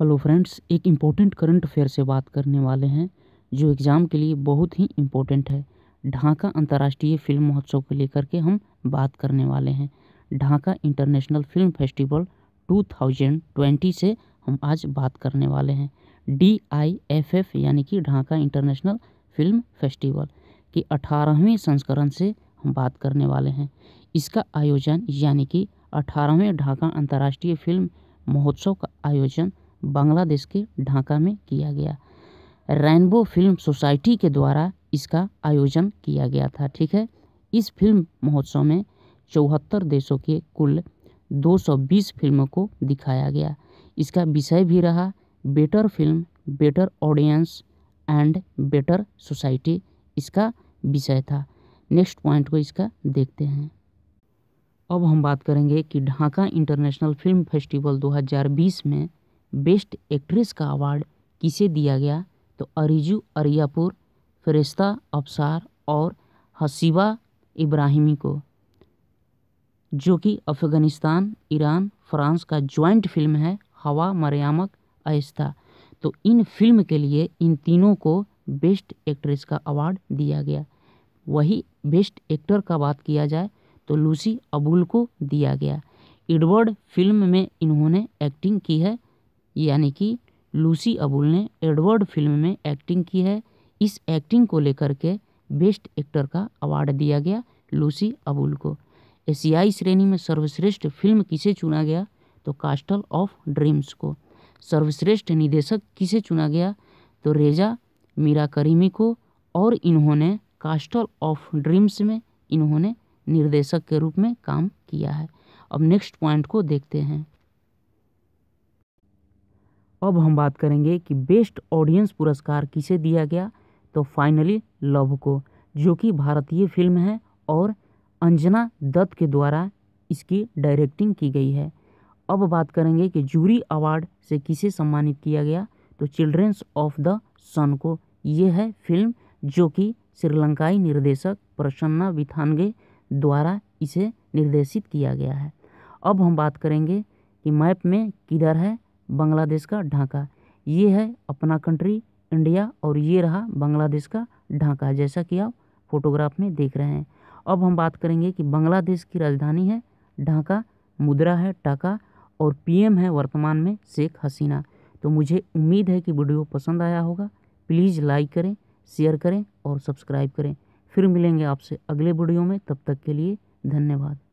hello friends एक important current affair से बात करने वाले हैं जो एग्ज़ाम के लिए बहुत ही इम्पोर्टेंट है ढाका अंतर्राष्ट्रीय फिल्म महोत्सव को लेकर के हम बात करने वाले हैं ढाका इंटरनेशनल फिल्म फेस्टिवल 2020 से हम आज बात करने वाले हैं डी आई एफ एफ यानी कि ढाका इंटरनेशनल फिल्म फेस्टिवल के अठारहवें संस्करण से हम बात करने वाले हैं इसका आयोजन यानी कि अठारहवें ढाका अंतर्राष्ट्रीय फिल्म महोत्सव का आयोजन बांग्लादेश के ढाका में किया गया रैनबो फिल्म सोसाइटी के द्वारा इसका आयोजन किया गया था ठीक है इस फिल्म महोत्सव में चौहत्तर देशों के कुल 220 फिल्मों को दिखाया गया इसका विषय भी रहा better film better audience and better society इसका विषय था नेक्स्ट पॉइंट को इसका देखते हैं अब हम बात करेंगे कि ढाका इंटरनेशनल फिल्म फेस्टिवल 2020 में बेस्ट एक्ट्रेस का अवार्ड किसे दिया गया तो अरिजू अरियापुर फरिश्ता अफसार और हसीबा इब्राहिमी को जो कि अफ़गानिस्तान ईरान फ्रांस का जॉइंट फिल्म है हवा मरयामक आहिस्ता तो इन फिल्म के लिए इन तीनों को बेस्ट एक्ट्रेस का अवार्ड दिया गया वही बेस्ट एक्टर का बात किया जाए तो लूसी अबुल को दिया गया एडवर्ड फिल्म में इन्होंने एक्टिंग की है यानी कि लूसी अबुल ने एडवर्ड फिल्म में एक्टिंग की है इस एक्टिंग को लेकर के बेस्ट एक्टर का अवार्ड दिया गया लूसी अबुल को एशियाई श्रेणी में सर्वश्रेष्ठ फिल्म किसे चुना गया तो कास्टल ऑफ ड्रीम्स को सर्वश्रेष्ठ निदेशक किसे चुना गया तो रेजा मीरा करीमी को और इन्होंने कास्टल ऑफ ड्रीम्स में इन्होंने निर्देशक के रूप में काम किया है अब नेक्स्ट पॉइंट को देखते हैं अब हम बात करेंगे कि बेस्ट ऑडियंस पुरस्कार किसे दिया गया तो फाइनली लव को जो कि भारतीय फिल्म है और अंजना दत्त के द्वारा इसकी डायरेक्टिंग की गई है अब बात करेंगे कि जूरी अवार्ड से किसे सम्मानित किया गया तो चिल्ड्रेंस ऑफ द सन को ये है फिल्म जो कि श्रीलंकाई निर्देशक प्रसन्ना विथानगे द्वारा इसे निर्देशित किया गया है अब हम बात करेंगे कि मैप में किधर है बांग्लादेश का ढाका ये है अपना कंट्री इंडिया और ये रहा बांग्लादेश का ढाका जैसा कि आप फोटोग्राफ में देख रहे हैं अब हम बात करेंगे कि बांग्लादेश की राजधानी है ढाका मुद्रा है टाका और पीएम है वर्तमान में शेख हसीना तो मुझे उम्मीद है कि वीडियो पसंद आया होगा प्लीज़ लाइक करें शेयर करें और सब्सक्राइब करें फिर मिलेंगे आपसे अगले वीडियो में तब तक के लिए धन्यवाद